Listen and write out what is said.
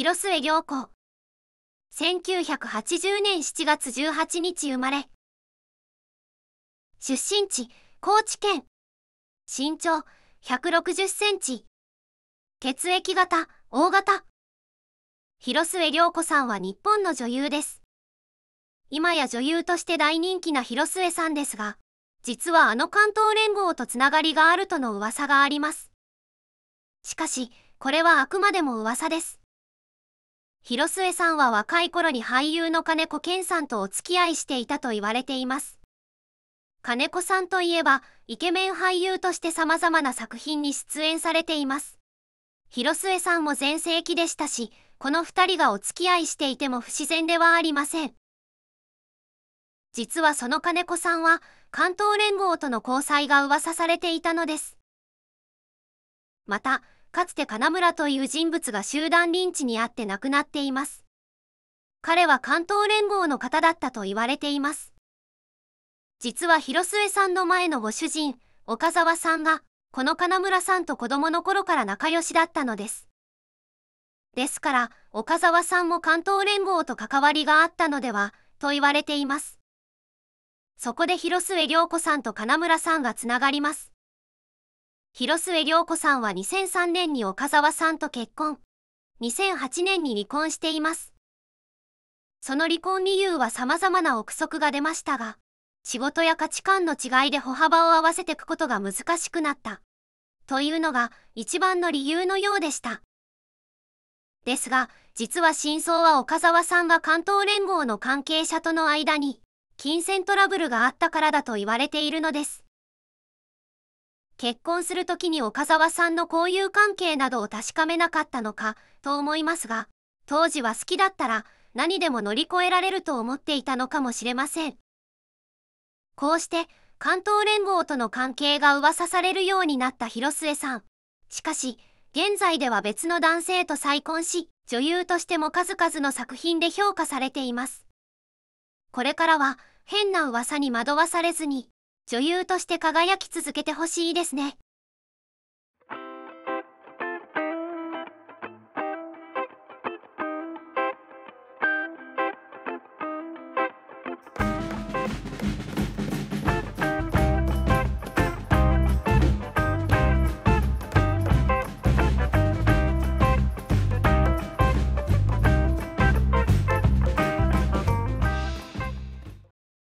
広末涼子。1980年7月18日生まれ。出身地、高知県。身長、160センチ。血液型、大型。広末涼子さんは日本の女優です。今や女優として大人気な広末さんですが、実はあの関東連合とつながりがあるとの噂があります。しかし、これはあくまでも噂です。広末さんは若い頃に俳優の金子健さんとお付き合いしていたと言われています。金子さんといえば、イケメン俳優として様々な作品に出演されています。広末さんも全盛期でしたし、この2人がお付き合いしていても不自然ではありません。実はその金子さんは、関東連合との交際が噂されていたのです。また、かつて金村という人物が集団リンチにあって亡くなっています。彼は関東連合の方だったと言われています。実は広末さんの前のご主人、岡沢さんが、この金村さんと子供の頃から仲良しだったのです。ですから、岡沢さんも関東連合と関わりがあったのでは、と言われています。そこで広末涼子さんと金村さんがつながります。広末涼子さんは2003年に岡沢さんと結婚。2008年に離婚しています。その離婚理由は様々な憶測が出ましたが、仕事や価値観の違いで歩幅を合わせていくことが難しくなった。というのが一番の理由のようでした。ですが、実は真相は岡沢さんが関東連合の関係者との間に、金銭トラブルがあったからだと言われているのです。結婚する時に岡沢さんの交友関係などを確かめなかったのかと思いますが当時は好きだったら何でも乗り越えられると思っていたのかもしれませんこうして関東連合との関係が噂されるようになった広末さんしかし現在では別の男性と再婚し女優としても数々の作品で評価されていますこれからは変な噂に惑わされずに女優として輝き続けてほしいですね。